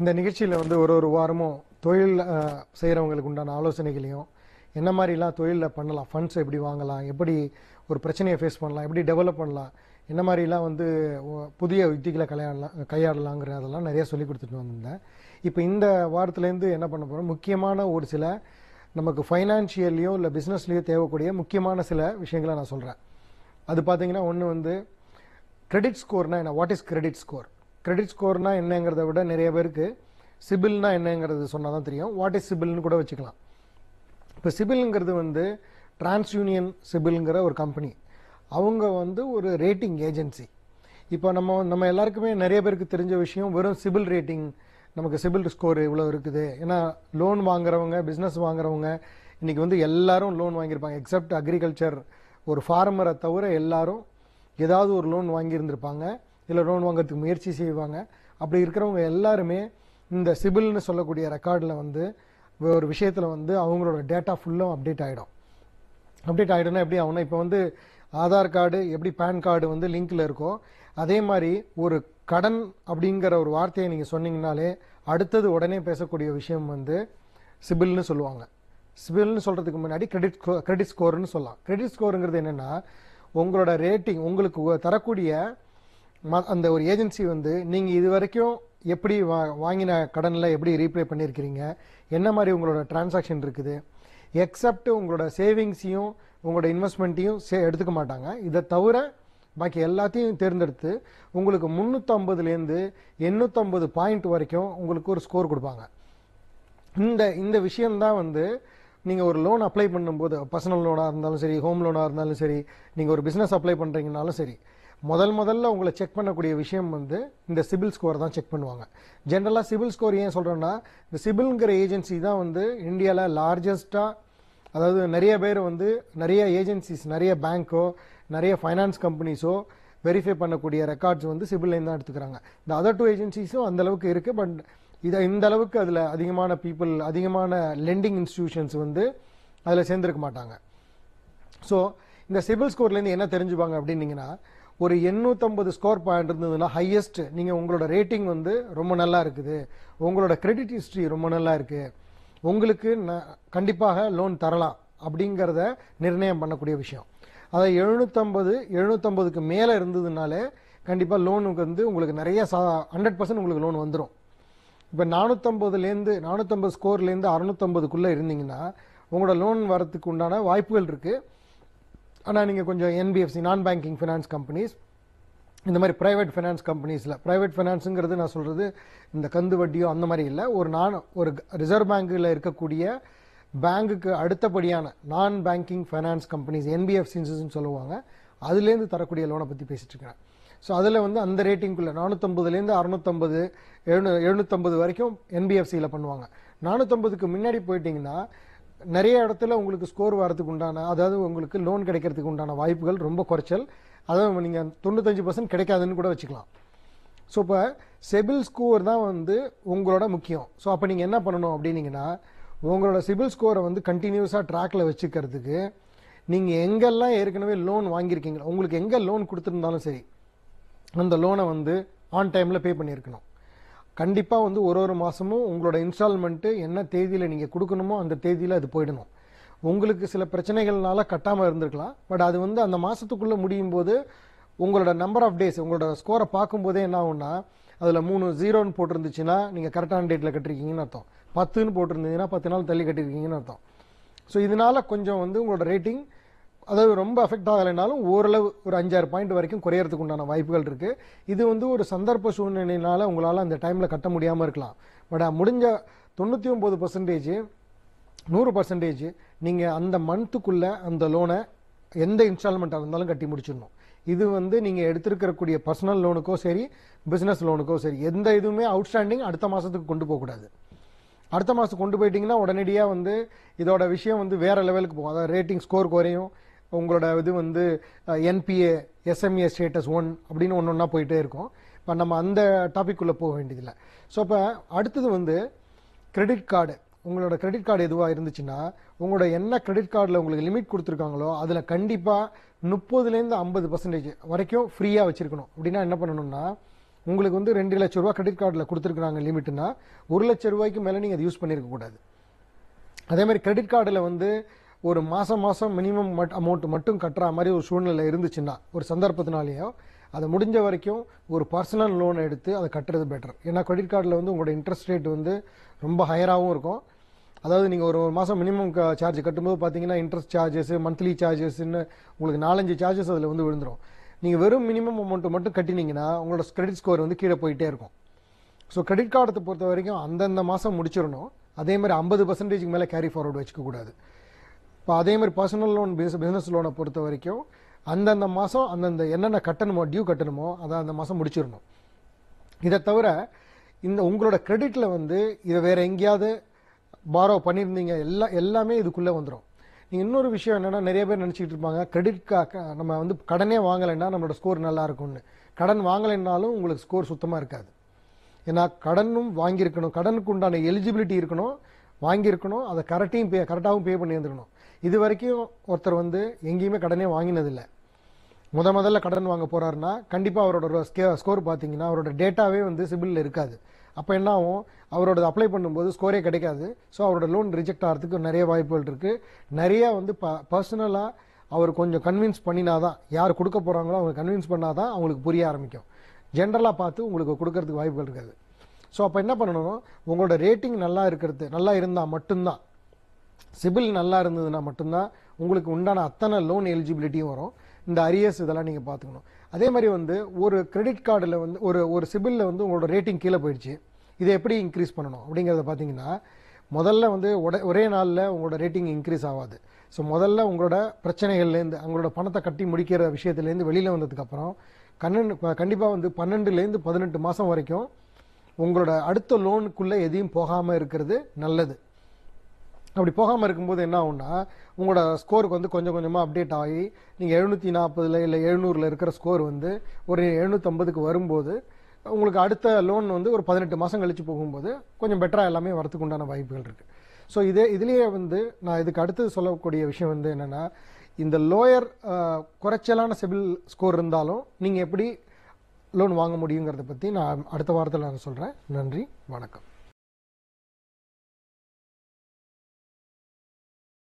இந்த நிகழ்ச்சியில் வந்து ஒரு ஒரு வாரமும் தொழில் செய்கிறவங்களுக்கு உண்டான ஆலோசனைகளையும் என்ன மாதிரிலாம் தொழிலில் பண்ணலாம் ஃபண்ட்ஸ் எப்படி வாங்கலாம் எப்படி ஒரு பிரச்சனையை ஃபேஸ் பண்ணலாம் எப்படி டெவலப் பண்ணலாம் என்ன மாதிரிலாம் வந்து புதிய யுக்திகளை கலையாடலாம் கையாடலாங்கிற அதெல்லாம் நிறையா சொல்லி கொடுத்துட்டு வந்திருந்தேன் இப்போ இந்த வாரத்துலேருந்து என்ன பண்ண போகிறோம் முக்கியமான ஒரு சில நமக்கு ஃபைனான்ஷியல்லையோ இல்லை பிஸ்னஸ்லேயோ தேவைக்கூடிய முக்கியமான சில விஷயங்களை நான் சொல்கிறேன் அது பார்த்தீங்கன்னா ஒன்று வந்து கிரெடிட் ஸ்கோர்னால் என்ன what is credit score credit ஸ்கோர்னா என்னங்கிறத விட நிறைய பேருக்கு சிபில்னா என்னங்கிறது சொன்னால் தான் தெரியும் வாட் இஸ் சிபில்னு கூட வச்சுக்கலாம் இப்போ சிபில்ங்கிறது வந்து டிரான்ஸ்யூனியன் சிபில்ங்கிற ஒரு கம்பெனி அவங்க வந்து ஒரு ரேட்டிங் ஏஜென்சி இப்போ நம்ம நம்ம எல்லாருக்குமே நிறைய பேருக்கு தெரிஞ்ச விஷயம் வெறும் சிபில் ரேட்டிங் நமக்கு சிபில் ஸ்கோர் இவ்வளோ இருக்குது ஏன்னா லோன் வாங்குறவங்க பிஸ்னஸ் வாங்குறவங்க இன்றைக்கி வந்து எல்லாரும் லோன் வாங்கியிருப்பாங்க எக்ஸப்ட் அக்ரிகல்ச்சர் ஒரு ஃபார்மரை தவிர எல்லாரும் ஏதாவது ஒரு லோன் வாங்கியிருந்திருப்பாங்க இதில் லோன் வாங்கிறதுக்கு முயற்சி செய்வாங்க அப்படி இருக்கிறவங்க எல்லாருமே இந்த சிபில்னு சொல்லக்கூடிய ரெக்கார்டில் வந்து ஒரு விஷயத்தில் வந்து அவங்களோட டேட்டா ஃபுல்லும் அப்டேட் ஆகிடும் அப்டேட் ஆகிடும்னா எப்படி ஆகும்னா இப்போ வந்து ஆதார் கார்டு எப்படி பேன் கார்டு வந்து லிங்க்கில் இருக்கோ அதே மாதிரி ஒரு கடன் அப்படிங்கிற ஒரு வார்த்தையை நீங்கள் சொன்னீங்கனாலே அடுத்தது உடனே பேசக்கூடிய விஷயம் வந்து சிபில்னு சொல்லுவாங்க சிபில்னு சொல்கிறதுக்கு முன்னாடி கிரெடிட் கிரெடிட் ஸ்கோர்னு சொல்லலாம் கிரெடிட் ஸ்கோருங்கிறது என்னென்னா உங்களோட ரேட்டிங் உங்களுக்கு தரக்கூடிய அந்த ஒரு ஏஜென்சி வந்து நீங்கள் இது வரைக்கும் எப்படி வா வாங்கின கடனில் எப்படி ரீப்ளே பண்ணியிருக்கிறீங்க என்ன மாதிரி உங்களோட டிரான்சாக்ஷன் இருக்குது எக்ஸப்ட் உங்களோட சேவிங்ஸையும் உங்களோட இன்வெஸ்ட்மெண்ட்டையும் சே எடுத்துக்க மாட்டாங்க இதை தவிர பாக்கி எல்லாத்தையும் தேர்ந்தெடுத்து உங்களுக்கு முந்நூற்றம்பதுலேருந்து எண்ணூற்றம்பது பாயிண்ட் வரைக்கும் உங்களுக்கு ஒரு ஸ்கோர் கொடுப்பாங்க இந்த இந்த விஷயந்தான் வந்து நீங்கள் ஒரு லோன் அப்ளை பண்ணும்போது பர்சனல் லோனாக இருந்தாலும் சரி ஹோம் லோனாக இருந்தாலும் சரி நீங்கள் ஒரு பிஸ்னஸ் அப்ளை பண்ணுறீங்கனாலும் சரி முதல் முதல்ல உங்களை செக் பண்ணக்கூடிய விஷயம் வந்து இந்த சிபில் ஸ்கோர் தான் செக் பண்ணுவாங்க ஜென்ரலாக சிபில் ஸ்கோர் ஏன் சொல்கிறேன்னா இந்த சிபில்ங்கிற ஏஜென்சி தான் வந்து இந்தியாவில் லார்ஜஸ்ட்டாக அதாவது நிறைய பேர் வந்து நிறைய ஏஜென்சிஸ் நிறைய பேங்க்கோ நிறைய ஃபைனான்ஸ் கம்பெனிஸோ வெரிஃபை பண்ணக்கூடிய ரெக்கார்ட்ஸ் வந்து சிபில் தான் எடுத்துக்கிறாங்க இந்த அதர் டூ ஏஜென்சிஸும் அந்தளவுக்கு இருக்குது பட் இதை இந்த அளவுக்கு அதில் அதிகமான பீப்புள் அதிகமான லெண்டிங் இன்ஸ்டிடியூஷன்ஸ் வந்து அதில் சேர்ந்துருக்க மாட்டாங்க ஸோ இந்த சிபில் ஸ்கோர்லேருந்து என்ன தெரிஞ்சுப்பாங்க அப்படின்னீங்கன்னா ஒரு எண்ணூற்றம்பது ஸ்கோர் பாயிண்ட் இருந்ததுன்னா ஹையஸ்ட் நீங்கள் உங்களோட ரேட்டிங் வந்து ரொம்ப நல்லா இருக்குது உங்களோட கிரெடிட் ஹிஸ்ட்ரி ரொம்ப நல்லா இருக்குது உங்களுக்கு கண்டிப்பாக லோன் தரலாம் அப்படிங்கிறத நிர்ணயம் பண்ணக்கூடிய விஷயம் அதை எழுநூற்றம்பது எழுநூற்றம்பதுக்கு மேலே இருந்ததுனாலே கண்டிப்பாக லோனுக்கு வந்து உங்களுக்கு நிறைய சா ஹண்ட்ரட் பர்சன்ட் உங்களுக்கு லோன் வந்துடும் இப்போ நானூற்றம்பதுலேருந்து நானூற்றம்பது ஸ்கோர்லேருந்து அறநூற்றம்பதுக்குள்ளே இருந்தீங்கன்னா உங்களோட லோன் வரத்துக்கு உண்டான வாய்ப்புகள் இருக்குது ஆனால் நீங்கள் கொஞ்சம் என்பிஎஃப்சி நான் பேங்கிங் ஃபினான்ஸ் கம்பெனிஸ் இந்த மாதிரி ப்ரைவேட் ஃபினான்ஸ் கம்பெனிஸில் ப்ரைவேட் ஃபைனான்ஸுங்கிறது நான் சொல்கிறது இந்த கந்து வட்டியோ அந்த மாதிரி இல்லை ஒரு நான் ஒரு ரிசர்வ் பேங்கில் இருக்கக்கூடிய பேங்குக்கு அடுத்தபடியான நான் பேங்கிங் ஃபைனான்ஸ் கம்பெனிஸ் என்பிஎஃப்சின்னு சொல்லுவாங்க அதுலேருந்து தரக்கூடிய லோனை பற்றி பேசிகிட்டு இருக்கிறேன் ஸோ அதில் வந்து அந்த ரேட்டிங்குள்ளே நானூற்றம்பதுலேருந்து அறுநூத்தம்பது எழுநூ எழுநூற்றம்பது வரைக்கும் என்பிஎஃப்சியில் பண்ணுவாங்க நானூற்றம்பதுக்கு முன்னாடி போயிட்டிங்கன்னா நிறைய இடத்துல உங்களுக்கு ஸ்கோர் வரதுக்கு உண்டான அதாவது உங்களுக்கு லோன் கிடைக்கிறதுக்கு உண்டான வாய்ப்புகள் ரொம்ப குறைச்சல் அதாவது நீங்கள் தொண்ணூத்தஞ்சு பர்சன்ட் கிடைக்காதுன்னு கூட வச்சுக்கலாம் ஸோ இப்போ செபில் ஸ்கோர் தான் வந்து உங்களோட முக்கியம் ஸோ அப்போ நீங்கள் என்ன பண்ணணும் அப்படின்னீங்கன்னா உங்களோட சிபில் ஸ்கோரை வந்து கண்டினியூஸாக ட்ராக்கில் வச்சுக்கிறதுக்கு நீங்கள் எங்கெல்லாம் ஏற்கனவே லோன் வாங்கியிருக்கீங்களா உங்களுக்கு எங்கே லோன் கொடுத்துருந்தாலும் சரி அந்த லோனை வந்து ஆன் டைமில் பே பண்ணியிருக்கணும் கண்டிப்பாக வந்து ஒரு ஒரு மாதமும் உங்களோட இன்ஸ்டால்மெண்ட்டு என்ன தேதியில் நீங்கள் கொடுக்கணுமோ அந்த தேதியில் அது போயிடணும் உங்களுக்கு சில பிரச்சனைகள்னால கட்டாமல் இருந்திருக்கலாம் பட் அது வந்து அந்த மாதத்துக்குள்ளே முடியும் போது உங்களோட நம்பர் ஆஃப் டேஸ் உங்களோட ஸ்கோரை பார்க்கும்போதே என்ன ஆகுன்னா அதில் மூணு ஜீரோன்னு போட்டிருந்துச்சுன்னா நீங்கள் கரெக்டான டேட்டில் கட்டிருக்கீங்கன்னு அர்த்தம் பத்துன்னு போட்டிருந்தீங்கன்னா பத்து நாள் தள்ளி கட்டிருக்கீங்கன்னு அர்த்தம் ஸோ இதனால் கொஞ்சம் வந்து உங்களோட ரேட்டிங் அதாவது ரொம்ப அஃபெக்ட் ஆகலைனாலும் ஓரளவு ஒரு அஞ்சாறு பாயிண்ட் வரைக்கும் குறையறதுக்கு உண்டான வாய்ப்புகள் இருக்குது இது வந்து ஒரு சந்தர்ப்ப சூழ்நிலையினால் உங்களால் அந்த டைமில் கட்ட முடியாமல் இருக்கலாம் பட் முடிஞ்ச தொண்ணூற்றி ஒம்பது பர்சன்டேஜ் நூறு பர்சன்டேஜ் நீங்கள் அந்த மந்த்துக்குள்ளே அந்த லோனை எந்த இன்ஸ்டால்மெண்ட்டாக இருந்தாலும் கட்டி முடிச்சிடணும் இது வந்து நீங்கள் எடுத்திருக்கக்கூடிய பர்சனல் லோனுக்கோ சரி பிஸ்னஸ் லோனுக்கோ சரி எந்த இதுவுமே அவுட்ஸ்டாண்டிங் அடுத்த மாதத்துக்கு கொண்டு போகக்கூடாது அடுத்த மாதம் கொண்டு போயிட்டிங்கன்னா உடனடியாக வந்து இதோட விஷயம் வந்து வேறு லெவலுக்கு போகும் அதாவது ரேட்டிங் ஸ்கோர் குறையும் உங்களோட இது வந்து என்பிஏ எஸ்எம்ஏ ஸ்டேட்டஸ் ஒன் அப்படின்னு ஒன்று ஒன்றா போயிட்டே இருக்கும் இப்போ நம்ம அந்த டாபிக் போக வேண்டியதில்லை ஸோ இப்போ அடுத்தது வந்து கிரெடிட் கார்டு உங்களோட கிரெடிட் கார்டு எதுவாக இருந்துச்சுன்னா உங்களோட என்ன கிரெடிட் கார்டில் உங்களுக்கு லிமிட் கொடுத்துருக்காங்களோ அதில் கண்டிப்பாக முப்பதுலேருந்து ஐம்பது பர்சன்டேஜ் வரைக்கும் ஃப்ரீயாக வச்சுருக்கணும் அப்படின்னா என்ன பண்ணணும்னா உங்களுக்கு வந்து ரெண்டு லட்ச ரூபா கிரெடிட் கார்டில் கொடுத்துருக்குறாங்க லிமிட்னா ஒரு லட்ச ரூபாய்க்கு மேலே நீங்கள் அதை யூஸ் பண்ணியிருக்கக்கூடாது அதேமாதிரி கிரெடிட் கார்டில் வந்து ஒரு மாதம் மாதம் மினிமம் மட் அமௌண்ட் மட்டும் கட்டுற மாதிரி ஒரு சூழ்நிலை இருந்துச்சுன்னா ஒரு சந்தர்ப்பத்தினாலேயோ அதை முடிஞ்ச வரைக்கும் ஒரு பர்சனல் லோன் எடுத்து அதை கட்டுறது பெட்டர் ஏன்னா கிரெடிட் கார்டில் வந்து உங்களோட இன்ட்ரெஸ்ட் ரேட் வந்து ரொம்ப ஹையராகவும் இருக்கும் அதாவது நீங்கள் ஒரு ஒரு மாதம் மினிமம் சார்ஜ் கட்டும்போது பார்த்தீங்கன்னா இன்ட்ரெஸ்ட் சார்ஜஸ் மந்த்லி சார்ஜஸ்ன்னு உங்களுக்கு நாலஞ்சு சார்ஜஸ் அதில் வந்து விழுந்துடும் நீங்கள் வெறும் மினிமம் அமௌண்ட்டு மட்டும் கட்டினீங்கன்னா உங்களோட கிரெடிட் ஸ்கோர் வந்து கீழே போயிட்டே இருக்கும் ஸோ கிரெடிட் கார்டை பொறுத்த வரைக்கும் அந்தந்த மாதம் முடிச்சிடணும் அதே மாதிரி ஐம்பது பர்சன்டேஜ்க்கு மேலே கேரி ஃபார்வர்டு வச்சுக்கக்கூடாது இப்போ அதே மாதிரி பர்சனல் லோன் பிஸ்னஸ் லோனை பொறுத்த வரைக்கும் அந்தந்த மாதம் அந்தந்த என்னென்ன கட்டணுமோ டியூ கட்டணுமோ அதை அந்த மாதம் முடிச்சிடணும் இதை தவிர இந்த உங்களோட கிரெடிட்டில் வந்து இதை வேறு எங்கேயாவது பாரோ பண்ணியிருந்தீங்க எல்லா எல்லாமே இதுக்குள்ளே வந்துடும் நீங்கள் இன்னொரு விஷயம் என்னென்னா நிறைய பேர் நினச்சிக்கிட்டு இருப்பாங்க கிரெடிட் கா நம்ம வந்து கடனே வாங்கலைன்னா நம்மளோட ஸ்கோர் நல்லா இருக்கும்னு கடன் வாங்கலைன்னாலும் உங்களுக்கு ஸ்கோர் சுத்தமாக இருக்காது ஏன்னா கடனும் வாங்கியிருக்கணும் கடனுக்கு உண்டான எலிஜிபிலிட்டி இருக்கணும் வாங்கியிருக்கணும் அதை கரெக்டையும் பே கரெக்டாகவும் பே பண்ணி வந்துருக்கணும் இது வரைக்கும் ஒருத்தர் வந்து எங்கேயுமே கடனே வாங்கினதில்லை முத முதல்ல கடன் வாங்க போகிறாருன்னா கண்டிப்பாக அவரோட ஸ்கோர் பார்த்தீங்கன்னா அவரோட டேட்டாவே வந்து சிபிலில் இருக்காது அப்போ என்ன ஆகும் அவரோட அப்ளை பண்ணும்போது ஸ்கோரே கிடைக்காது ஸோ அவரோட லோன் ரிஜெக்ட் ஆகிறதுக்கு நிறைய வாய்ப்புகள் இருக்குது நிறையா வந்து ப பர்சனலாக அவர் கொஞ்சம் கன்வின்ஸ் பண்ணினாதான் யார் கொடுக்க போகிறாங்களோ அவங்க கன்வின்ஸ் பண்ணாதான் அவங்களுக்கு புரிய ஆரம்பிக்கும் ஜென்ரலாக பார்த்து உங்களுக்கு கொடுக்கறதுக்கு வாய்ப்புகள் இருக்காது ஸோ அப்போ என்ன பண்ணணும் உங்களோட ரேட்டிங் நல்லா இருக்கிறது நல்லா இருந்தால் மட்டும்தான் சிபில் நல்லா இருந்ததுன்னா மட்டும்தான் உங்களுக்கு உண்டான அத்தனை லோன் எலிஜிபிலிட்டியும் வரும் இந்த அரியர்ஸ் இதெல்லாம் நீங்கள் பார்த்துக்கணும் அதே மாதிரி வந்து ஒரு கிரெடிட் கார்டில் வந்து ஒரு ஒரு சிபிலில் வந்து உங்களோட ரேட்டிங் கீழே போயிடுச்சு இதை எப்படி இன்க்ரீஸ் பண்ணணும் அப்படிங்கிறத பார்த்தீங்கன்னா முதல்ல வந்து ஒரே நாளில் உங்களோட ரேட்டிங் இன்க்ரீஸ் ஆகாது ஸோ முதல்ல உங்களோட பிரச்சனைகள்லேருந்து அவங்களோட பணத்தை கட்டி முடிக்கிற விஷயத்துலேருந்து வெளியில் வந்ததுக்கப்புறம் கண்ணன் கண்டிப்பாக வந்து பன்னெண்டுலேருந்து பதினெட்டு மாதம் வரைக்கும் உங்களோட அடுத்த லோனுக்குள்ளே எதையும் போகாமல் இருக்கிறது நல்லது அப்படி போகாமல் இருக்கும்போது என்ன ஆகுன்னா உங்களோட ஸ்கோருக்கு வந்து கொஞ்சம் கொஞ்சமாக அப்டேட் ஆகி நீங்கள் எழுநூற்றி நாற்பதில் இல்லை எழுநூறில் இருக்கிற ஸ்கோர் வந்து ஒரு எழுநூற்றம்பதுக்கு வரும்போது உங்களுக்கு அடுத்த லோன் வந்து ஒரு பதினெட்டு மாதம் கழித்து போகும்போது கொஞ்சம் பெட்டராக எல்லாமே வரத்துக்கு உண்டான வாய்ப்புகள் இருக்குது ஸோ இதே இதுலேயே வந்து நான் இதுக்கு அடுத்து சொல்லக்கூடிய விஷயம் வந்து என்னென்னா இந்த லோயர் குறைச்சலான சிபில் ஸ்கோர் இருந்தாலும் நீங்கள் எப்படி லோன் வாங்க முடியுங்கிறத பற்றி நான் அடுத்த வாரத்தில் நான் சொல்கிறேன் நன்றி வணக்கம்